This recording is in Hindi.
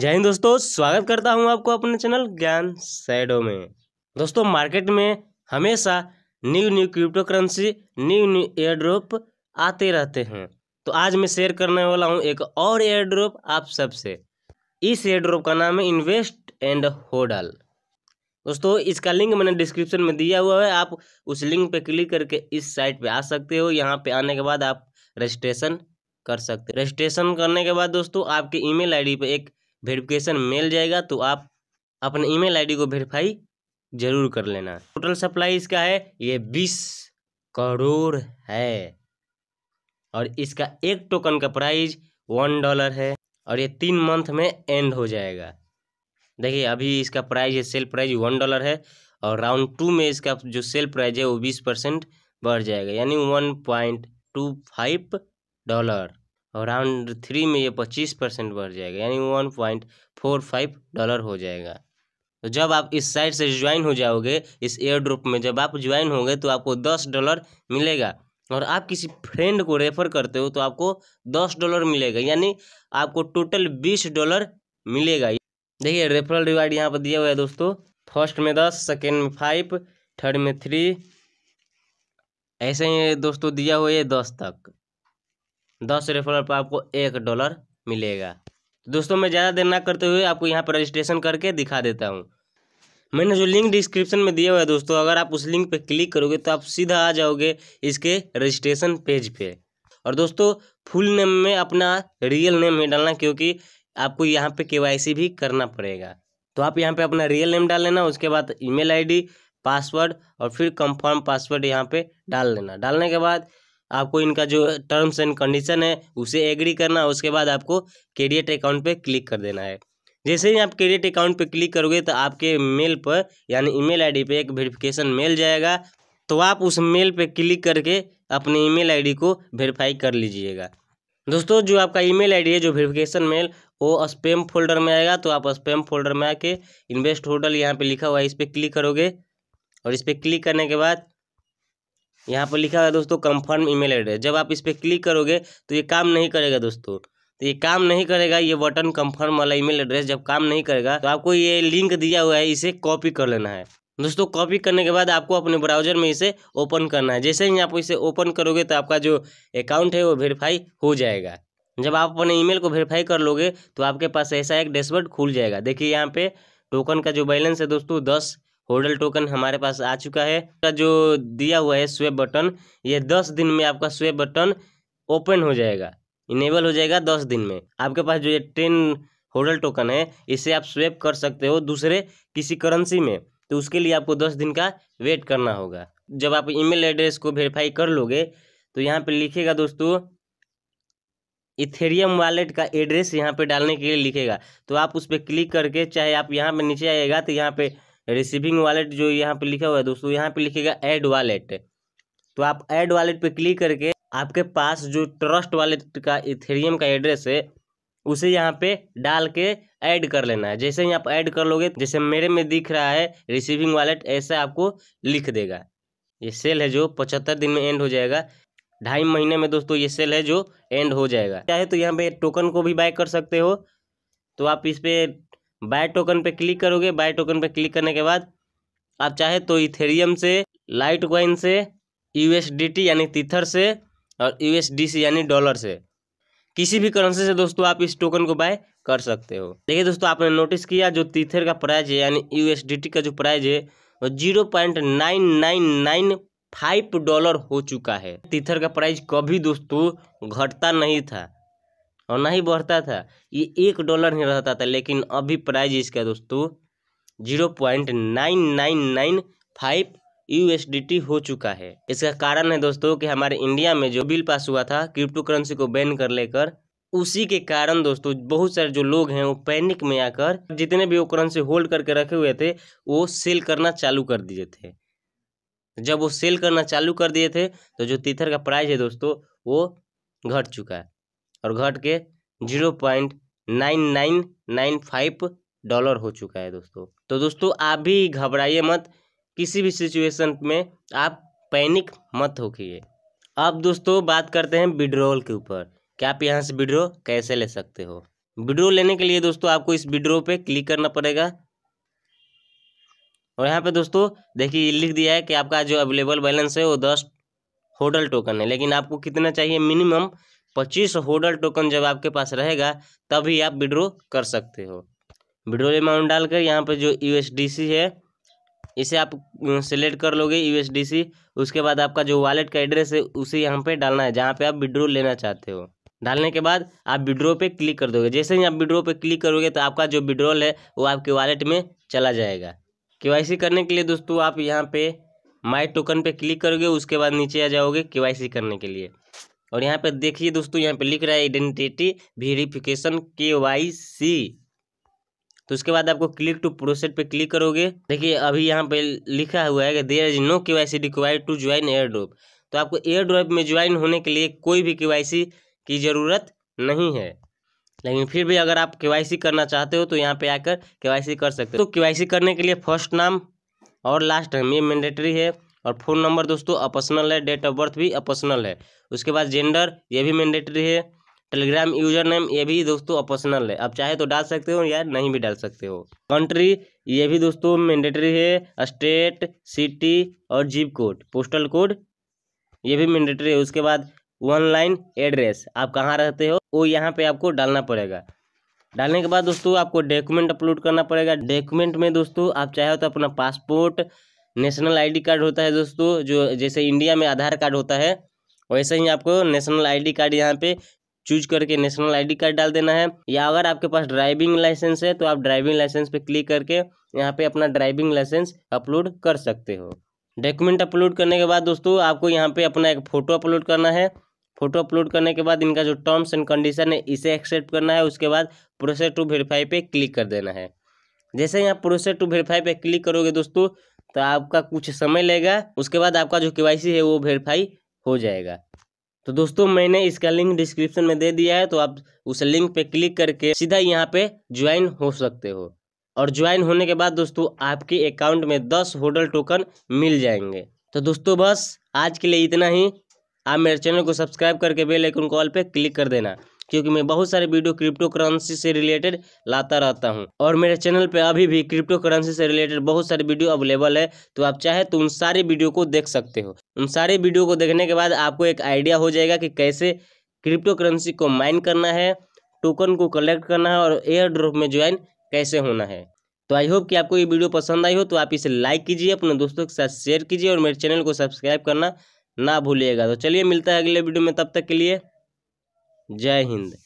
जय हिंद दोस्तों स्वागत करता हूं आपको अपने चैनल ज्ञान साइडो में दोस्तों मार्केट में हमेशा new new crypto currency new new air drop आते रहते हैं तो आज मैं शेयर करने वाला हूं एक और एयर ड्रॉप आप सबसे इस एयर ड्रॉप का नाम है इन्वेस्ट एंड होडल दोस्तों इसका लिंक मैंने डिस्क्रिप्शन में दिया हुआ है आप उस लिंक पर क्लिक करके इस साइट पर आ सकते हो यहाँ पर आने के बाद आप रजिस्ट्रेशन कर सकते रजिस्ट्रेशन करने के बाद दोस्तों आपके ईमेल आईडी पे एक वेरिफिकेशन मिल जाएगा तो आप अपने ईमेल आईडी को वेरीफाई जरूर कर लेना टोटल सप्लाई इसका है ये बीस करोड़ है और इसका एक टोकन का प्राइस वन डॉलर है और ये तीन मंथ में एंड हो जाएगा देखिए अभी इसका प्राइस है सेल प्राइस वन डॉलर है और राउंड टू में इसका जो सेल प्राइस है वो बीस परसेंट बढ़ जाएगा यानी one point two five dollar और राउंड थ्री में ये पच्चीस परसेंट बढ़ जाएगा यानी one point four five dollar हो जाएगा तो जब आप इस साइड से ज्वाइन हो जाओगे इस एयर ड्रॉप में जब आप ज्वाइन होंगे तो आपको दस डॉलर मिलेगा और आप किसी फ्रेंड को रेफर करते हो तो आपको दस डॉलर मिलेगा यानी आपको टोटल बीस डॉलर मिलेगा देखिए रेफरल रिवार्ड यहाँ पर दिया हुआ है दोस्तों फर्स्ट में दस सेकेंड में फाइव थर्ड में थ्री ऐसे ही दोस्तों दिया हुआ है दस तक दस रेफरल पर आपको एक डॉलर मिलेगा तो दोस्तों मैं ज़्यादा देर ना करते हुए आपको यहाँ पर रजिस्ट्रेशन करके दिखा देता हूँ मैंने जो लिंक डिस्क्रिप्शन में दिया हुआ है दोस्तों अगर आप उस लिंक पर क्लिक करोगे तो आप सीधा आ जाओगे इसके रजिस्ट्रेशन पेज पे और दोस्तों फुल नेम में अपना रियल नेम ही डालना क्योंकि आपको यहाँ पे केवाईसी भी करना पड़ेगा तो आप यहाँ पे अपना रियल नेम डाल लेना उसके बाद ईमेल आईडी पासवर्ड और फिर कंफर्म पासवर्ड यहाँ पे डाल लेना डालने के बाद आपको इनका जो टर्म्स एंड कंडीशन है उसे एग्री करना है उसके बाद आपको क्रेडिट अकाउंट पे क्लिक कर देना है जैसे ही आप क्रेडिट अकाउंट पे क्लिक करोगे तो आपके मेल पर यानी ईमेल आईडी पे एक वेरिफिकेशन मेल जाएगा तो आप उस मेल पे क्लिक करके अपने ईमेल आईडी को वेरीफाई कर लीजिएगा दोस्तों जो आपका ईमेल आईडी है जो वेरीफिकेशन मेल वो स्पेम फोल्डर में आएगा तो आप स्पेम फोल्डर में आके इन्वेस्ट होटल यहाँ पर लिखा हुआ है इस पर क्लिक करोगे और इस पर क्लिक करने के बाद यहाँ पर लिखा है दोस्तों कंफर्म ईमेल एड्रेस जब आप इस पर क्लिक करोगे तो ये काम नहीं करेगा दोस्तों तो ये काम नहीं करेगा ये बटन कंफर्म वाला ईमेल एड्रेस जब काम नहीं करेगा तो आपको ये लिंक दिया हुआ है इसे कॉपी कर लेना है दोस्तों कॉपी करने के बाद आपको अपने ब्राउजर में इसे ओपन करना है जैसे ही आप इसे ओपन करोगे तो आपका जो अकाउंट है वो वेरीफाई हो जाएगा जब आप अपने ईमेल को वेरीफाई कर लोगे तो आपके पास ऐसा एक डैशबोर्ड खुल जाएगा देखिए यहाँ पे टोकन का जो बैलेंस है दोस्तों दस होल्डर टोकन हमारे पास आ चुका है का जो दिया हुआ है स्वेप बटन ये दस दिन में आपका स्वेप बटन ओपन हो जाएगा इनेबल हो जाएगा दस दिन में आपके पास जो ये टेन होल्डर टोकन है इसे आप स्वेप कर सकते हो दूसरे किसी करेंसी में तो उसके लिए आपको दस दिन का वेट करना होगा जब आप ईमेल एड्रेस को वेरीफाई कर लोगे तो यहाँ पे लिखेगा दोस्तों इथेरियम वॉलेट का एड्रेस यहाँ पे डालने के लिए लिखेगा तो आप उस पर क्लिक करके चाहे आप यहाँ पे नीचे आएगा तो यहाँ पे रिसीविंग वॉलेट जो यहाँ पे लिखा हुआ है दोस्तों यहाँ पे लिखेगा ऐड वॉलेट तो आप ऐड वॉलेट पे क्लिक करके आपके पास जो ट्रस्ट वॉलेट का इथेरियम का एड्रेस है उसे यहाँ पे डाल के ऐड कर लेना है जैसे ही आप ऐड कर लोगे जैसे मेरे में दिख रहा है रिसीविंग वॉलेट ऐसा आपको लिख देगा ये सेल है जो पचहत्तर दिन में एंड हो जाएगा ढाई महीने में दोस्तों ये सेल है जो एंड हो जाएगा चाहे तो यहाँ पे टोकन को भी बाय कर सकते हो तो आप इस पर बाय टोकन पे क्लिक करोगे बाय टोकन पे क्लिक करने के बाद आप चाहे तो इथेरियम से लाइट क्वाइन से यूएसडीटी यानी तीथर से और यूएसडीसी यानी डॉलर से किसी भी करेंसी से दोस्तों आप इस टोकन को बाय कर सकते हो देखिए दोस्तों आपने नोटिस किया जो तीथर का प्राइज है यानी यू का जो प्राइज है वो zero point nine nine nine five dollar हो चुका है तीथर का प्राइस कभी दोस्तों घटता नहीं था और ना ही बढ़ता था ये एक डॉलर ही रहता था लेकिन अभी प्राइस इसका दोस्तों zero point nine nine nine five टी हो चुका है इसका कारण है दोस्तों कि हमारे इंडिया में जो बिल पास हुआ था क्रिप्टो करेंसी को बैन कर लेकर उसी के कारण दोस्तों बहुत सारे जो लोग हैं वो पैनिक में आकर जितने भी वो करेंसी होल्ड करके रखे हुए थे वो सेल करना चालू कर दिए थे जब वो सेल करना चालू कर दिए थे तो जो तीथर का प्राइस है दोस्तों वो घट चुका है और घट के zero point nine nine nine five dollar हो चुका है दोस्तों तो दोस्तों आप भी घबराइए मत किसी भी सिचुएशन में आप पैनिक मत होइए अब दोस्तों बात करते हैं विड्रोवल के ऊपर क्या आप यहाँ से विड्रो कैसे ले सकते हो विड्रो लेने के लिए दोस्तों आपको इस विड्रो पे क्लिक करना पड़ेगा और यहाँ पे दोस्तों देखिए लिख दिया है कि आपका जो अवेलेबल बैलेंस है वो दस होटल टोकन है लेकिन आपको कितना चाहिए मिनिमम पच्चीस होल्डर टोकन जब आपके पास रहेगा तभी आप विड्रो कर सकते हो विड्रो अमाउंट डालकर यहाँ पर जो यू है इसे आप सेलेक्ट कर लोगे यू उसके बाद आपका जो वॉलेट का एड्रेस है उसे यहाँ पे डालना है जहाँ पे आप विड्रो लेना चाहते हो डालने के बाद आप विड्रो पे क्लिक कर दोगे जैसे ही आप विड्रो पे क्लिक करोगे तो आपका जो विड्रोल है वो आपके वॉलेट में चला जाएगा के करने के लिए दोस्तों आप यहाँ पे माई टोकन पे क्लिक करोगे उसके बाद नीचे आ जाओगे के करने के लिए और यहाँ पे देखिए दोस्तों यहाँ पे लिख रहा है identity verification K Y C तो उसके बाद आपको क्लिक टू प्रोसेस पे क्लिक करोगे देखिए अभी यहाँ पे लिखा हुआ है कि there is no K Y C require to join air drop तो आपको एयर ड्रॉप में ज्वाइन होने के लिए कोई भी के वाई सी की ज़रूरत नहीं है लेकिन फिर भी अगर आप के वाई सी करना चाहते हो तो यहाँ पे आकर के वाई सी कर सकते हो तो के वाई सी करने के लिए फर्स्ट नाम और लास्ट नेम ये मैंडेटरी है और फ़ोन नंबर दोस्तों अपर्सनल है डेट ऑफ बर्थ भी अपर्सनल है उसके बाद जेंडर ये भी मैंडेटरी है टेलीग्राम यूजर नेम ये भी दोस्तों अपर्सनल है आप चाहे तो डाल सकते हो या नहीं भी डाल सकते हो कंट्री ये भी दोस्तों मैंडेटरी है स्टेट सिटी और जीप कोड पोस्टल कोड ये भी मैंडेटरी है उसके बाद ऑनलाइन एड्रेस आप कहाँ रहते हो वो यहाँ पे आपको डालना पड़ेगा डालने के बाद दोस्तों आपको डॉक्यूमेंट अपलोड करना पड़ेगा डॉक्यूमेंट में दोस्तों आप चाहे तो अपना पासपोर्ट नेशनल आईडी कार्ड होता है दोस्तों जो जैसे इंडिया में आधार कार्ड होता है वैसे ही आपको नेशनल आईडी कार्ड यहाँ पे चूज करके नेशनल आईडी कार्ड डाल देना है या अगर आपके पास ड्राइविंग लाइसेंस है तो आप ड्राइविंग लाइसेंस पे क्लिक करके यहाँ पे अपना ड्राइविंग लाइसेंस अपलोड कर सकते हो डॉक्यूमेंट अपलोड करने के बाद दोस्तों आपको यहाँ पे अपना एक फ़ोटो अपलोड करना है फोटो अपलोड करने के बाद इनका जो टर्म्स एंड कंडीशन है इसे एक्सेप्ट करना है उसके बाद प्रोसेस टू वेरीफाई पे क्लिक कर देना है जैसे यहाँ प्रोसेस टू वेरीफाई पे क्लिक करोगे दोस्तों तो आपका कुछ समय लेगा उसके बाद आपका जो के है वो वेरीफाई हो जाएगा तो दोस्तों मैंने इसका लिंक डिस्क्रिप्शन में दे दिया है तो आप उस लिंक पे क्लिक करके सीधा यहाँ पे ज्वाइन हो सकते हो और ज्वाइन होने के बाद दोस्तों आपके अकाउंट में दस होटल टोकन मिल जाएंगे तो दोस्तों बस आज के लिए इतना ही आप मेरे चैनल को सब्सक्राइब करके बेल आइकन कॉल पे क्लिक कर देना क्योंकि मैं बहुत सारे वीडियो क्रिप्टो करेंसी से रिलेटेड लाता रहता हूँ और मेरे चैनल पर अभी भी क्रिप्टो करेंसी से रिलेटेड बहुत सारे वीडियो अवेलेबल है तो आप चाहे तो उन सारे वीडियो को देख सकते हो उन सारे वीडियो को देखने के बाद आपको एक आइडिया हो जाएगा कि कैसे क्रिप्टो करेंसी को माइन करना है टोकन को कलेक्ट करना है और एयर ड्रॉप में ज्वाइन कैसे होना है तो आई होप कि आपको ये वीडियो पसंद आई हो तो आप इसे लाइक कीजिए अपने दोस्तों के साथ शेयर कीजिए और मेरे चैनल को सब्सक्राइब करना ना भूलिएगा तो चलिए मिलता है अगले वीडियो में तब तक के लिए जय हिंद